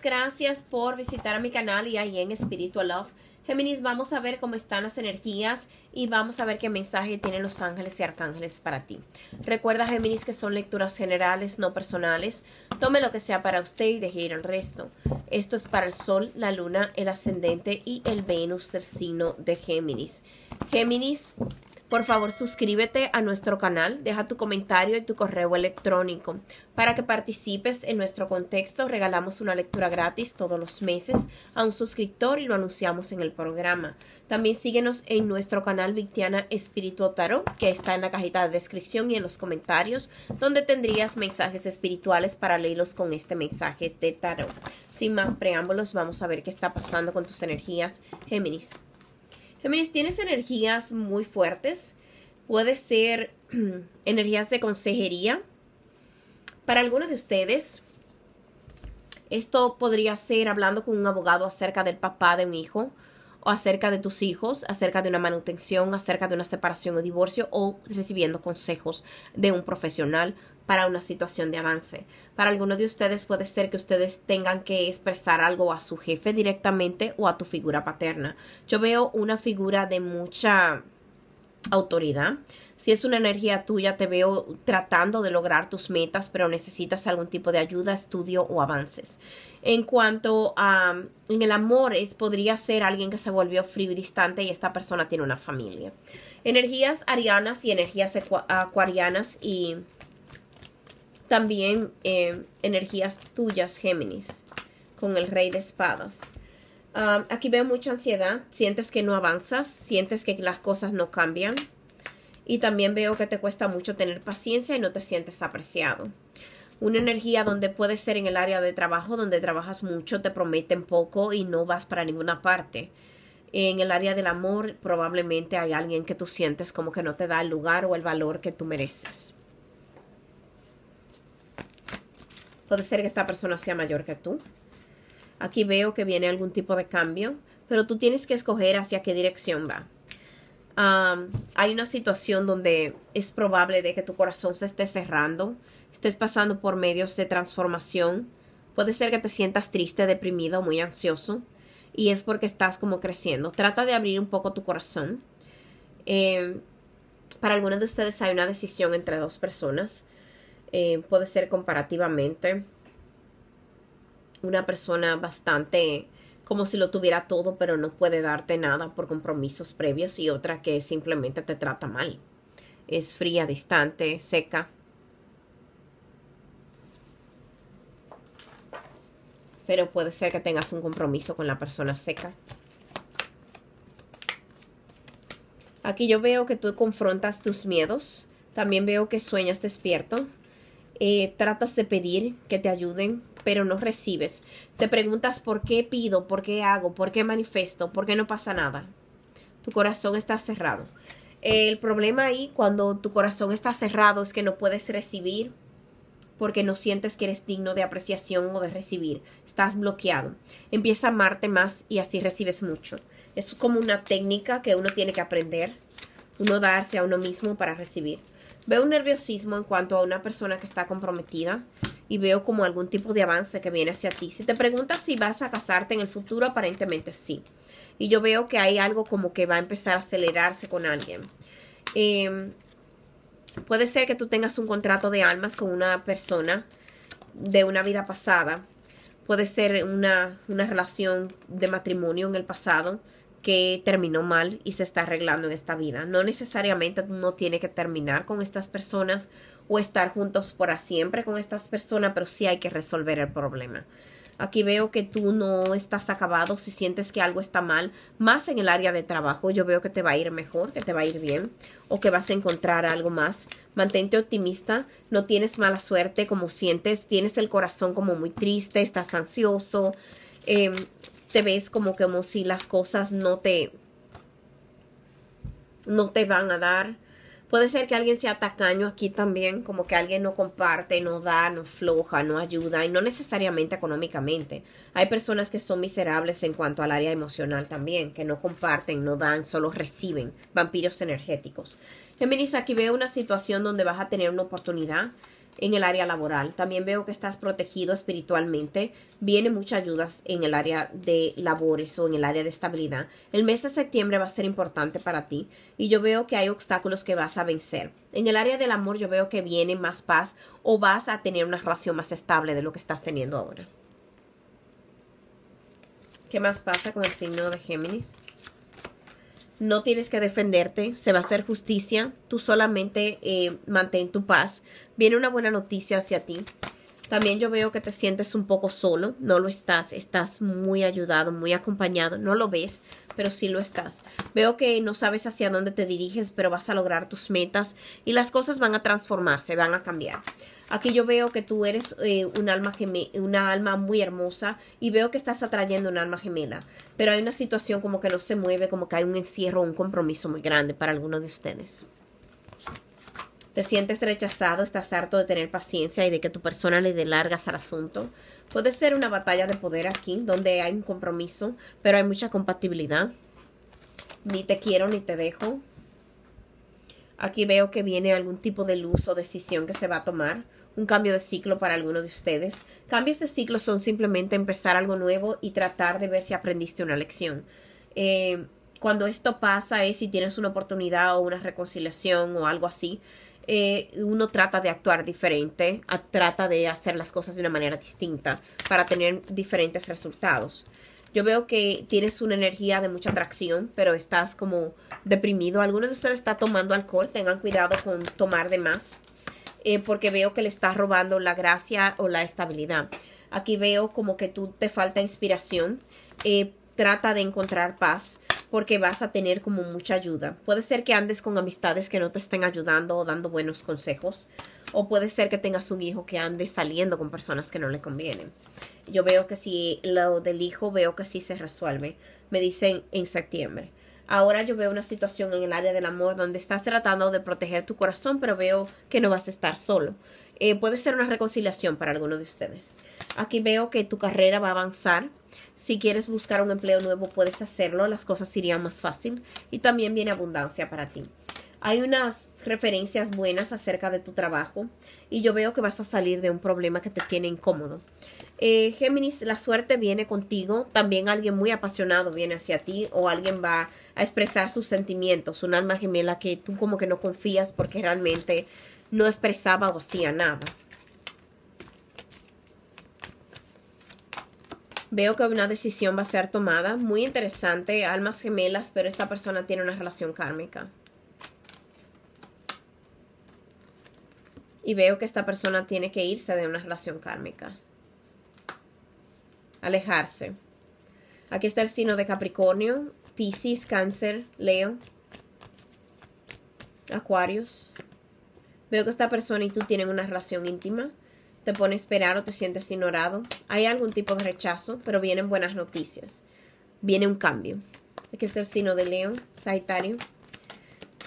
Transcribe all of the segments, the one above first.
gracias por visitar a mi canal y ahí en Spiritual Love. Géminis, vamos a ver cómo están las energías y vamos a ver qué mensaje tienen los ángeles y arcángeles para ti. Recuerda, Géminis, que son lecturas generales, no personales. Tome lo que sea para usted y deje ir el resto. Esto es para el Sol, la Luna, el Ascendente y el Venus el signo de Géminis. Géminis, por favor, suscríbete a nuestro canal, deja tu comentario y tu correo electrónico. Para que participes en nuestro contexto, regalamos una lectura gratis todos los meses a un suscriptor y lo anunciamos en el programa. También síguenos en nuestro canal Victiana Espíritu Tarot, que está en la cajita de descripción y en los comentarios, donde tendrías mensajes espirituales paralelos con este mensaje de tarot. Sin más preámbulos, vamos a ver qué está pasando con tus energías, Géminis tienes energías muy fuertes. Puede ser energías de consejería. Para algunos de ustedes, esto podría ser hablando con un abogado acerca del papá de un hijo o acerca de tus hijos, acerca de una manutención, acerca de una separación o divorcio o recibiendo consejos de un profesional para una situación de avance. Para algunos de ustedes puede ser que ustedes tengan que expresar algo a su jefe directamente o a tu figura paterna. Yo veo una figura de mucha autoridad. Si es una energía tuya, te veo tratando de lograr tus metas, pero necesitas algún tipo de ayuda, estudio o avances. En cuanto a en el amor, es, podría ser alguien que se volvió frío y distante y esta persona tiene una familia. Energías arianas y energías acuarianas y también eh, energías tuyas, Géminis, con el rey de espadas. Ah, aquí veo mucha ansiedad, sientes que no avanzas, sientes que las cosas no cambian y también veo que te cuesta mucho tener paciencia y no te sientes apreciado. Una energía donde puede ser en el área de trabajo, donde trabajas mucho, te prometen poco y no vas para ninguna parte. En el área del amor probablemente hay alguien que tú sientes como que no te da el lugar o el valor que tú mereces. Puede ser que esta persona sea mayor que tú. Aquí veo que viene algún tipo de cambio, pero tú tienes que escoger hacia qué dirección va. hay una situación donde es probable de que tu corazón se esté cerrando, estés pasando por medios de transformación. Puede ser que te sientas triste, deprimido, muy ansioso, y es porque estás como creciendo. Trata de abrir un poco tu corazón. Em, para algunos de ustedes hay una decisión entre dos personas eh, puede ser comparativamente una persona bastante como si lo tuviera todo, pero no puede darte nada por compromisos previos y otra que simplemente te trata mal. Es fría, distante, seca. Pero puede ser que tengas un compromiso con la persona seca. Aquí yo veo que tú confrontas tus miedos. También veo que sueñas despierto. Eh, tratas de pedir que te ayuden, pero no recibes. Te preguntas por qué pido, por qué hago, por qué manifiesto, por qué no pasa nada. Tu corazón está cerrado. El problema ahí cuando tu corazón está cerrado es que no puedes recibir porque no sientes que eres digno de apreciación o de recibir. Estás bloqueado. Empieza a amarte más y así recibes mucho. Es como una técnica que uno tiene que aprender. Uno darse a uno mismo para recibir. Veo un nerviosismo en cuanto a una persona que está comprometida y veo como algún tipo de avance que viene hacia ti. Si te preguntas si vas a casarte en el futuro, aparentemente sí. Y yo veo que hay algo como que va a empezar a acelerarse con alguien. Em, puede ser que tú tengas un contrato de almas con una persona de una vida pasada. Puede ser una, una relación de matrimonio en el pasado que terminó mal y se está arreglando en esta vida. No necesariamente uno tiene que terminar con estas personas o estar juntos para siempre con estas personas, pero sí hay que resolver el problema. Aquí veo que tú no estás acabado, si sientes que algo está mal, más en el área de trabajo, yo veo que te va a ir mejor, que te va a ir bien o que vas a encontrar algo más. Mantente optimista, no tienes mala suerte como sientes, tienes el corazón como muy triste, estás ansioso. Em, te ves como, como si las cosas no te, no te van a dar. Puede ser que alguien sea tacaño aquí también, como que alguien no comparte, no da, no floja, no ayuda, y no necesariamente económicamente. Hay personas que son miserables en cuanto al área emocional también, que no comparten, no dan, solo reciben. Vampiros energéticos. geminis aquí veo una situación donde vas a tener una oportunidad en el área laboral. También veo que estás protegido espiritualmente. viene muchas ayudas en el área de labores o en el área de estabilidad. El mes de septiembre va a ser importante para ti y yo veo que hay obstáculos que vas a vencer. En el área del amor yo veo que viene más paz o vas a tener una relación más estable de lo que estás teniendo ahora. ¿Qué más pasa con el signo de Géminis? no tienes que defenderte, se va a hacer justicia, tú solamente eh, mantén tu paz. Viene una buena noticia hacia ti. También yo veo que te sientes un poco solo, no lo estás, estás muy ayudado, muy acompañado, no lo ves, pero sí lo estás. Veo que no sabes hacia dónde te diriges, pero vas a lograr tus metas y las cosas van a transformarse, van a cambiar. Aquí yo veo que tú eres eh, un, alma una alma muy hermosa y veo que estás atrayendo un alma gemela. Pero hay una situación como que no se mueve, como que hay un encierro, un compromiso muy grande para alguno de ustedes. Te sientes rechazado, estás harto de tener paciencia y de que tu persona le dé largas al asunto. Puede ser una batalla de poder aquí, donde hay un compromiso, pero hay mucha compatibilidad. Ni te quiero ni te dejo. Aquí veo que viene algún tipo de luz o decisión que se va a tomar, un cambio de ciclo para alguno de ustedes. Cambios de ciclo son simplemente empezar algo nuevo y tratar de ver si aprendiste una lección. Eh, cuando esto pasa es si tienes una oportunidad o una reconciliación o algo así. Eh, uno trata de actuar diferente, trata de hacer las cosas de una manera distinta para tener diferentes resultados. Yo veo que tienes una energía de mucha atracción, pero estás como deprimido. Algunos de ustedes está tomando alcohol, tengan cuidado con tomar de más, eh, porque veo que le estás robando la gracia o la estabilidad. Aquí veo como que tú te falta inspiración. Eh, trata de encontrar paz porque vas a tener como mucha ayuda. Puede ser que andes con amistades que no te estén ayudando o dando buenos consejos o puede ser que tengas un hijo que ande saliendo con personas que no le convienen. Yo veo que si lo del hijo veo que sí se resuelve, me dicen en septiembre. Ahora yo veo una situación en el área del amor donde estás tratando de proteger tu corazón, pero veo que no vas a estar solo. Eh, puede ser una reconciliación para alguno de ustedes. Aquí veo que tu carrera va a avanzar. Si quieres buscar un empleo nuevo, puedes hacerlo. Las cosas irían más fácil. Y también viene abundancia para ti hay unas referencias buenas acerca de tu trabajo y yo veo que vas a salir de un problema que te tiene incómodo. Eh, Géminis, la suerte viene contigo, también alguien muy apasionado viene hacia ti o alguien va a expresar sus sentimientos, un alma gemela que tú como que no confías porque realmente no expresaba o hacía nada. Veo que una decisión va a ser tomada, muy interesante, almas gemelas, pero esta persona tiene una relación kármica. y veo que esta persona tiene que irse de una relación kármica. Alejarse. Aquí está el signo de Capricornio, Pisces, Cáncer, Leo, Acuarios. Veo que esta persona y tú tienen una relación íntima. Te pone a esperar o te sientes ignorado. Hay algún tipo de rechazo, pero vienen buenas noticias. Viene un cambio. Aquí está el signo de Leo, Sagitario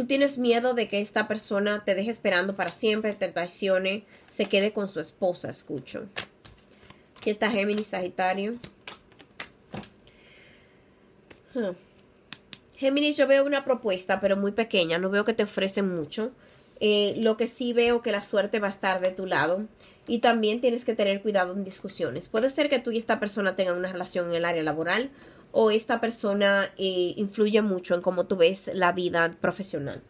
tú tienes miedo de que esta persona te deje esperando para siempre, te traicione, se quede con su esposa, escucho. Aquí está Géminis, Sagitario. Géminis, yo veo una propuesta, pero muy pequeña, no veo que te ofrece mucho. Eh, lo que sí veo que la suerte va a estar de tu lado y también tienes que tener cuidado en discusiones. Puede ser que tú y esta persona tengan una relación en el área laboral o esta persona eh, influye mucho en cómo tú ves la vida profesional.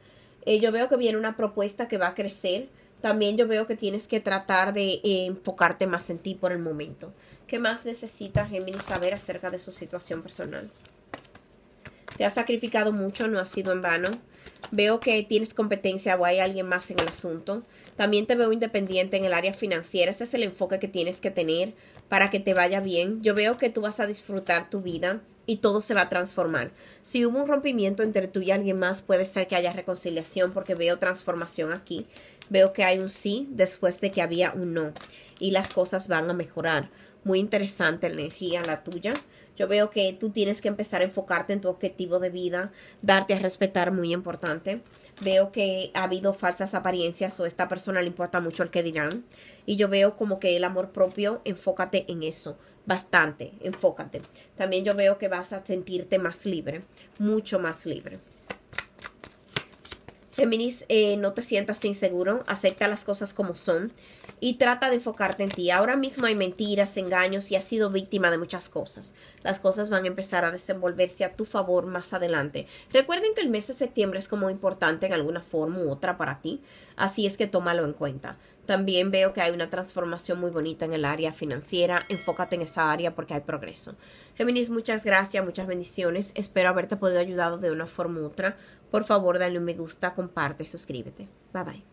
Eh, yo veo que viene una propuesta que va a crecer. También yo veo que tienes que tratar de eh, enfocarte más en ti por el momento. ¿Qué más necesita Géminis saber acerca de su situación personal? Te has sacrificado mucho, no ha sido en vano. Veo que tienes competencia o hay alguien más en el asunto. También te veo independiente en el área financiera. Ese es el enfoque que tienes que tener para que te vaya bien. Yo veo que tú vas a disfrutar tu vida y todo se va a transformar. Si hubo un rompimiento entre tú y alguien más, puede ser que haya reconciliación porque veo transformación aquí. Veo que hay un sí después de que había un no y las cosas van a mejorar. Muy interesante la energía, la tuya. Yo veo que tú tienes que empezar a enfocarte en tu objetivo de vida, darte a respetar, muy importante. Veo que ha habido falsas apariencias o esta persona le importa mucho el que dirán. Y yo veo como que el amor propio, enfócate en eso, bastante, enfócate. También yo veo que vas a sentirte más libre, mucho más libre. Géminis, eh, no te sientas inseguro, acepta las cosas como son y trata de enfocarte en ti. Ahora mismo hay mentiras, engaños y has sido víctima de muchas cosas. Las cosas van a empezar a desenvolverse a tu favor más adelante. Recuerden que el mes de septiembre es como importante en alguna forma u otra para ti, así es que tómalo en cuenta. También veo que hay una transformación muy bonita en el área financiera. Enfócate en esa área porque hay progreso. Géminis, muchas gracias, muchas bendiciones. Espero haberte podido ayudar de una forma u otra. Por favor, dale un me gusta, comparte, suscríbete. Bye bye.